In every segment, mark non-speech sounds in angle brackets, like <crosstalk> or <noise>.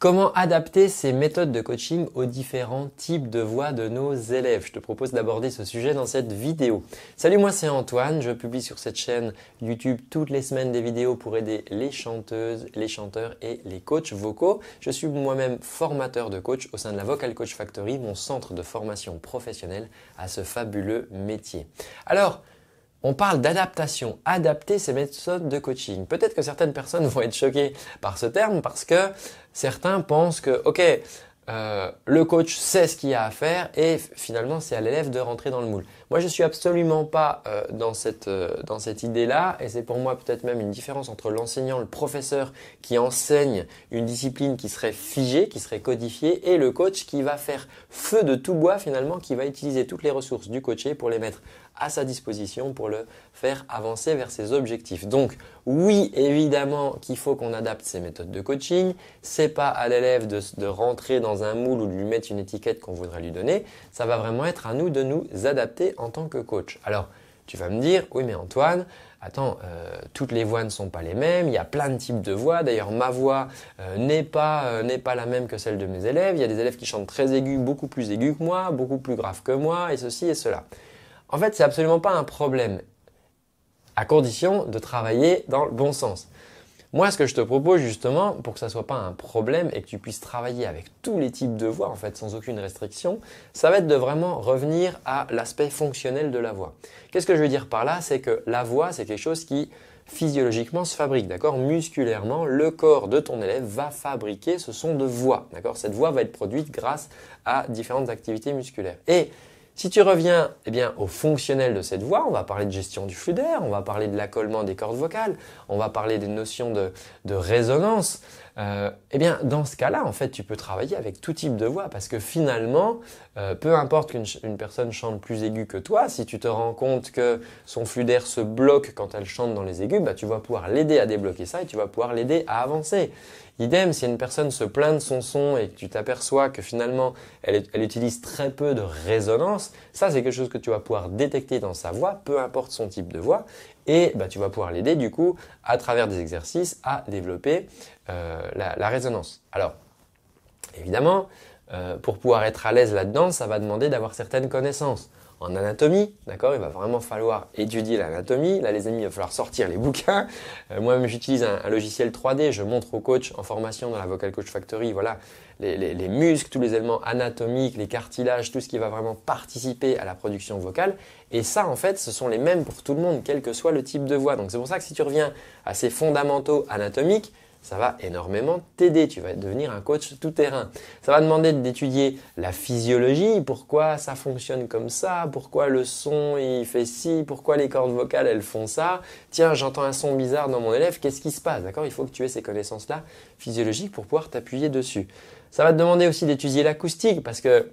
Comment adapter ces méthodes de coaching aux différents types de voix de nos élèves Je te propose d'aborder ce sujet dans cette vidéo. Salut, moi c'est Antoine, je publie sur cette chaîne YouTube toutes les semaines des vidéos pour aider les chanteuses, les chanteurs et les coachs vocaux. Je suis moi-même formateur de coach au sein de la Vocal Coach Factory, mon centre de formation professionnelle à ce fabuleux métier. Alors, on parle d'adaptation, adapter ses méthodes de coaching. Peut-être que certaines personnes vont être choquées par ce terme parce que certains pensent que, ok, euh, le coach sait ce qu'il y a à faire et finalement c'est à l'élève de rentrer dans le moule. Moi je ne suis absolument pas euh, euh, dans cette, idée-là et c'est pour moi peut-être même une différence entre l'enseignant, le professeur qui enseigne une discipline qui serait figée, qui serait codifiée et le coach qui va faire feu de tout bois finalement, qui va utiliser toutes les ressources du coaché pour les mettre à sa disposition pour le faire avancer vers ses objectifs. Donc oui, évidemment qu'il faut qu'on adapte ses méthodes de coaching. C'est pas à l'élève de, rentrer dans un moule ou de lui mettre une étiquette qu'on voudrait lui donner. Ça va vraiment être à nous de nous adapter en tant que coach. Alors tu vas me dire, oui mais Antoine, attends, euh, toutes les voix ne sont pas les mêmes, il y a plein de types de voix. D'ailleurs, ma voix euh, n'est pas, euh, pas, la même que celle de mes élèves. Il y a des élèves qui chantent très aigus, beaucoup plus aigus que moi, beaucoup plus grave que moi, et ceci et cela. En fait, c'est absolument pas un problème, à condition de travailler dans le bon sens. Moi, ce que je te propose justement, pour que ça soit pas un problème et que tu puisses travailler avec tous les types de voix, en fait, sans aucune restriction, ça va être de vraiment revenir à l'aspect fonctionnel de la voix. Qu'est-ce que je veux dire par là C'est que la voix, c'est quelque chose qui physiologiquement se fabrique, d'accord Musculairement, le corps de ton élève va fabriquer ce son de voix, d'accord Cette voix va être produite grâce à différentes activités musculaires. Et si tu reviens eh bien, au fonctionnel de cette voix, on va parler de gestion du flux d'air, on va parler de l'accollement des cordes vocales, on va parler des notions de, résonance. Euh, eh bien, dans ce cas-là, en fait, tu peux travailler avec tout type de voix parce que finalement, euh, peu importe qu'une personne chante plus aiguë que toi, si tu te rends compte que son flux d'air se bloque quand elle chante dans les aigus, bah, tu vas pouvoir l'aider à débloquer ça et tu vas pouvoir l'aider à avancer. Idem, si une personne se plaint de son son et que tu t'aperçois que finalement elle, utilise très peu de résonance, ça c'est quelque chose que tu vas pouvoir détecter dans sa voix, peu importe son type de voix, et bah, tu vas pouvoir l'aider du coup à travers des exercices à développer euh, la résonance. Alors, évidemment, euh, pour pouvoir être à l'aise là-dedans, ça va demander d'avoir certaines connaissances. En anatomie, d'accord, il va vraiment falloir étudier l'anatomie. Là, les amis, il va falloir sortir les <laughs> bouquins. Euh, moi-même, j'utilise un, logiciel 3D. Je montre aux coachs en formation dans la Vocal Coach Factory, voilà, les, les muscles, tous les éléments anatomiques, les cartilages, tout ce qui va vraiment participer à la production vocale. Et ça, en fait, ce sont les mêmes pour tout le monde, quel que soit le type de voix. Donc, c'est pour ça que si tu reviens à ces fondamentaux anatomiques, ça va énormément t'aider. Tu vas devenir un coach tout terrain. Ça va demander d'étudier la physiologie, pourquoi ça fonctionne comme ça, pourquoi le son il fait ci, pourquoi les cordes vocales elles font ça. Tiens, j'entends un son bizarre dans mon élève, qu'est-ce qui se passe Il faut que tu aies ces connaissances-là physiologiques pour pouvoir t'appuyer dessus. Ça va te demander aussi d'étudier l'acoustique parce que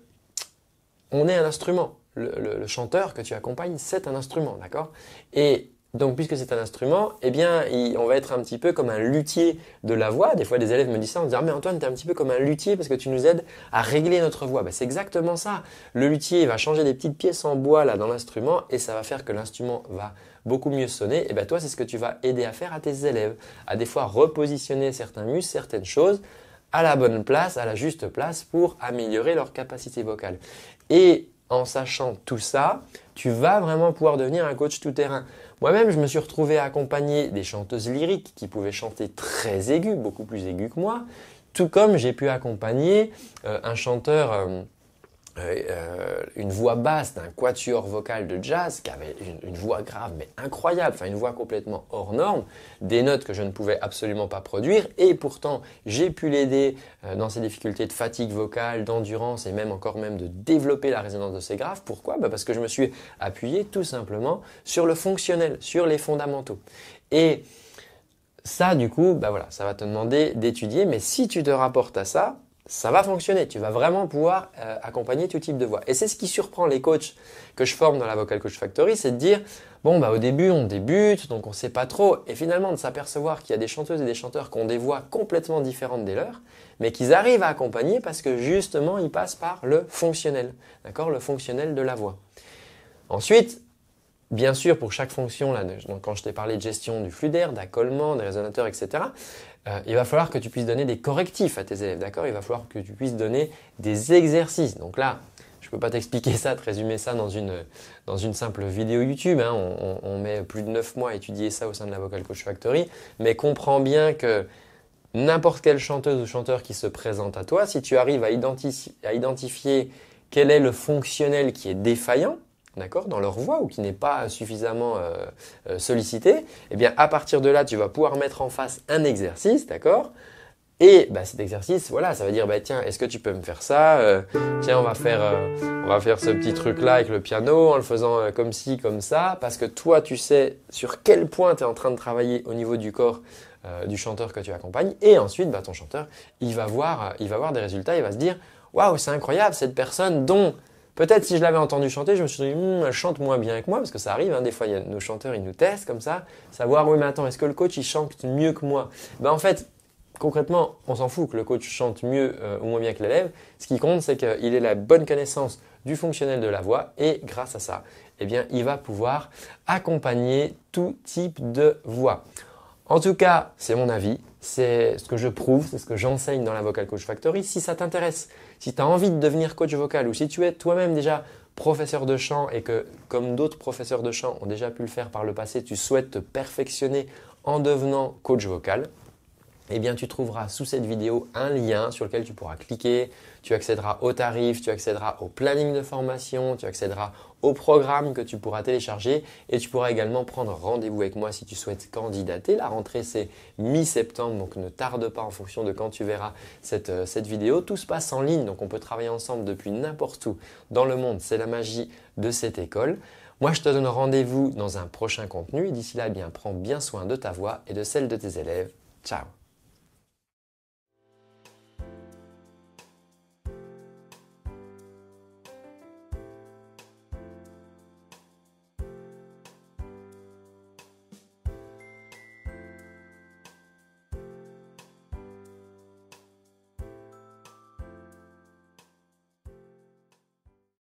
on est un instrument. Le, chanteur que tu accompagnes, c'est un instrument, d'accord Et donc, puisque c'est un instrument, eh bien, on va être un petit peu comme un luthier de la voix. Des fois, des élèves me disent ça en me disant ah, Mais Antoine, tu es un petit peu comme un luthier parce que tu nous aides à régler notre voix. Ben, c'est exactement ça. Le luthier va changer des petites pièces en bois là dans l'instrument et ça va faire que l'instrument va beaucoup mieux sonner. Et eh ben, toi, c'est ce que tu vas aider à faire à tes élèves, à des fois repositionner certains muscles, certaines choses à la bonne place, à la juste place pour améliorer leur capacité vocale. Et en sachant tout ça, tu vas vraiment pouvoir devenir un coach tout-terrain. Moi-même, je me suis retrouvé accompagné des chanteuses lyriques qui pouvaient chanter très aiguë, beaucoup plus aiguë que moi, tout comme j'ai pu accompagner euh, un chanteur... Euh, euh, une voix basse d'un quatuor vocal de jazz qui avait une, voix grave mais incroyable, enfin une voix complètement hors norme, des notes que je ne pouvais absolument pas produire et pourtant j'ai pu l'aider euh, dans ses difficultés de fatigue vocale, d'endurance et même encore même de développer la résonance de ses graves. Pourquoi bah, Parce que je me suis appuyé tout simplement sur le fonctionnel, sur les fondamentaux. Et ça du coup, bah voilà, ça va te demander d'étudier, mais si tu te rapportes à ça, ça va fonctionner. Tu vas vraiment pouvoir euh, accompagner tout type de voix. Et c'est ce qui surprend les coachs que je forme dans la Vocal Coach Factory, c'est de dire bon bah au début on débute, donc on ne sait pas trop, et finalement de s'apercevoir qu'il y a des chanteuses et des chanteurs qui ont des voix complètement différentes des leurs, mais qu'ils arrivent à accompagner parce que justement ils passent par le fonctionnel, d'accord, le fonctionnel de la voix. Ensuite, bien sûr, pour chaque fonction, quand je t'ai parlé de gestion du flux d'air, d'accollement, des résonateurs, etc., euh, il va falloir que tu puisses donner des correctifs à tes élèves, d'accord Il va falloir que tu puisses donner des exercices. Donc là, je ne peux pas t'expliquer <laughs> ça, te résumer ça dans une, simple vidéo YouTube. Hein. On, met plus de 9 mois à étudier ça au sein de la Vocal Coach Factory, mais comprends bien que n'importe quelle chanteuse ou chanteur qui se présente à toi, si tu arrives à identifier quel est le fonctionnel qui est défaillant, d'accord, dans leur voix ou qui n'est pas suffisamment sollicitée, euh, euh, sollicité, eh bien à partir de là, tu vas pouvoir mettre en face un exercice, d'accord et bah, cet exercice, voilà, ça va dire, bah, tiens, est-ce que tu peux me faire ça euh, Tiens, on va faire, on va faire ce petit truc-là avec le piano en le faisant comme ci, comme ça, parce que toi, tu sais sur quel point tu es en train de travailler au niveau du corps du chanteur que tu accompagnes. Et ensuite, bah, ton chanteur, il va, voir, il va voir des résultats, il va se dire, waouh, c'est incroyable, cette personne dont Peut-être si je l'avais entendu chanter, je me suis dit, hmm, elle chante moins bien que moi, parce que ça arrive, hein, des fois, nos chanteurs, ils nous testent comme ça, savoir, oui, mais attends, est-ce que le coach, il chante mieux que moi ben, En fait, concrètement, on s'en fout que le coach chante mieux euh, ou moins bien que l'élève. Ce qui compte, c'est qu'il ait la bonne connaissance du fonctionnel de la voix, et grâce à ça, eh bien, il va pouvoir accompagner tout type de voix. En tout cas, c'est mon avis, c'est ce que je prouve, c'est ce que j'enseigne dans la Vocal Coach Factory. Si ça t'intéresse, si tu as envie de devenir coach vocal ou si tu es toi-même déjà professeur de chant et que, comme d'autres professeurs de chant ont déjà pu le faire par le passé, tu souhaites te perfectionner en devenant coach vocal, eh bien tu trouveras sous cette vidéo un lien sur lequel tu pourras cliquer, tu accéderas aux tarifs, tu accéderas au planning de formation, tu accéderas au programme que tu pourras télécharger et tu pourras également prendre rendez-vous avec moi si tu souhaites candidater. La rentrée c'est mi-septembre donc ne tarde pas en fonction de quand tu verras cette, euh, vidéo. Tout se passe en ligne donc on peut travailler ensemble depuis n'importe où dans le monde. C'est la magie de cette école. Moi, je te donne rendez-vous dans un prochain contenu. D'ici là, eh bien, prends bien soin de ta voix et de celle de tes élèves. Ciao